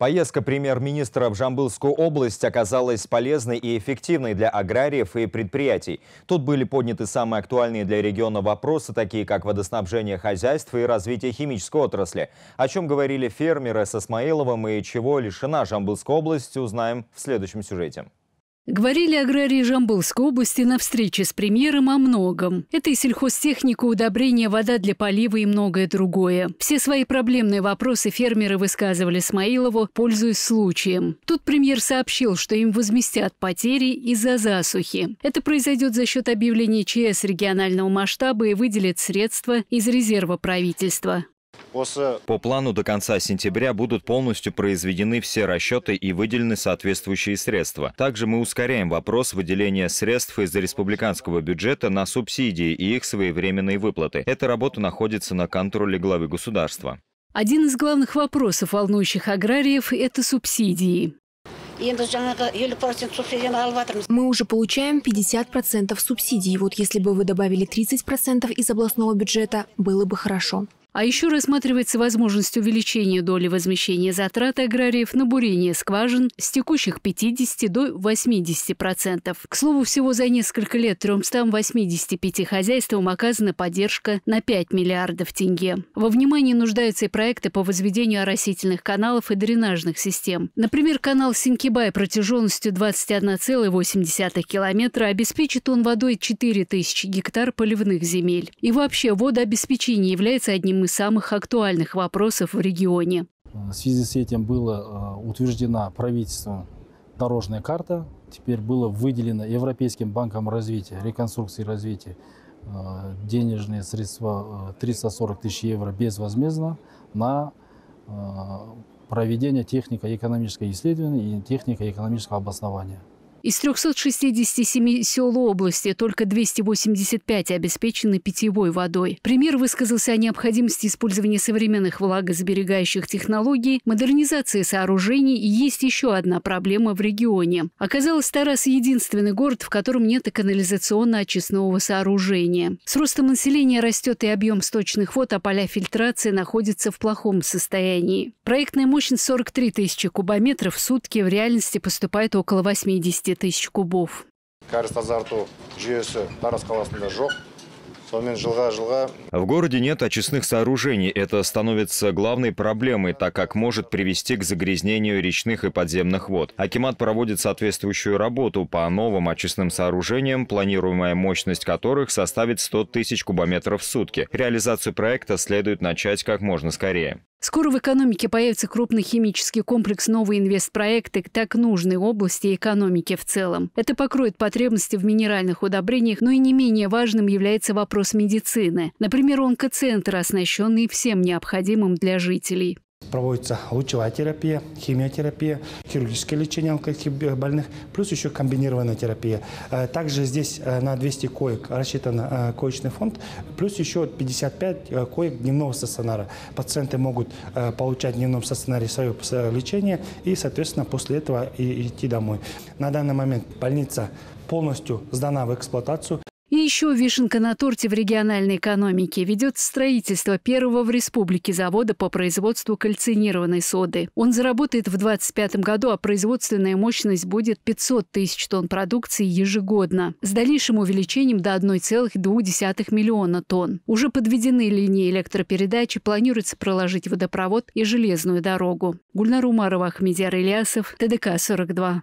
Поездка премьер-министра в Жамбылскую область оказалась полезной и эффективной для аграриев и предприятий. Тут были подняты самые актуальные для региона вопросы, такие как водоснабжение хозяйства и развитие химической отрасли. О чем говорили фермеры с Исмаиловым и чего лишена Жамбылская область, узнаем в следующем сюжете. Говорили аграрии Жамбылской области на встрече с премьером о многом. Это и сельхозтехника, удобрения, вода для полива и многое другое. Все свои проблемные вопросы фермеры высказывали Смаилову, пользуясь случаем. Тут премьер сообщил, что им возместят потери из-за засухи. Это произойдет за счет объявления ЧС регионального масштаба и выделит средства из резерва правительства. По плану до конца сентября будут полностью произведены все расчеты и выделены соответствующие средства. Также мы ускоряем вопрос выделения средств из республиканского бюджета на субсидии и их своевременные выплаты. Эта работа находится на контроле главы государства. Один из главных вопросов, волнующих аграриев, это субсидии. Мы уже получаем 50% субсидий. Вот если бы вы добавили 30% из областного бюджета, было бы хорошо. А еще рассматривается возможность увеличения доли возмещения затрат аграриев на бурение скважин с текущих 50 до 80%. процентов. К слову, всего за несколько лет 385 хозяйствам оказана поддержка на 5 миллиардов тенге. Во внимании нуждаются и проекты по возведению оросительных каналов и дренажных систем. Например, канал Синкибай протяженностью 21,8 километра обеспечит он водой 4000 гектар поливных земель. И вообще водообеспечение является одним одним из самых актуальных вопросов в регионе. В связи с этим была э, утверждена правительством дорожная карта. Теперь было выделено Европейским банком развития, реконструкции и развития э, денежные средства 340 э, тысяч евро безвозмездно на проведение технико-экономического исследования и технико-экономического обоснования. Из 367 сел области только 285 обеспечены питьевой водой. Премьер высказался о необходимости использования современных влагосберегающих технологий, модернизации сооружений и есть еще одна проблема в регионе. Оказалось, Тарас – единственный город, в котором нет и канализационно-очистного сооружения. С ростом населения растет и объем сточных вод, а поля фильтрации находятся в плохом состоянии. Проектная мощность 43 тысячи кубометров в сутки, в реальности поступает около 80 200 тысяч кубов. В городе нет очистных сооружений. Это становится главной проблемой, так как может привести к загрязнению речных и подземных вод. Акимат проводит соответствующую работу по новым очистным сооружениям, планируемая мощность которых составит 100 тысяч кубометров в сутки. Реализацию проекта следует начать как можно скорее. Скоро в экономике появится крупный химический комплекс «Новые инвестпроекты» так нужной области экономики в целом. Это покроет потребности в минеральных удобрениях, но и не менее важным является вопрос медицины. Например, онкоцентр, оснащенный всем необходимым для жителей проводится лучевая терапия, химиотерапия, хирургическое лечение больных, плюс еще комбинированная терапия. Э, также здесь э, на 200 коек рассчитан э, коечный фонд, плюс еще 55 коек дневного стационара. Пациенты могут получать в дневном стационаре свое лечение и, соответственно, после этого и идти домой. На данный момент больница полностью сдана в эксплуатацию еще вишенка на торте в региональной экономике. Ведет строительство первого в республике завода по производству кальцинированной соды. Он заработает в 2025 году, а производственная мощность будет 500 тысяч тонн продукции ежегодно. С дальнейшим увеличением до 1,2 миллиона тонн. Уже подведены линии электропередачи, планируется проложить водопровод и железную дорогу. Гульнар Умарова, Ахмедиар Ильясов, ТДК-42.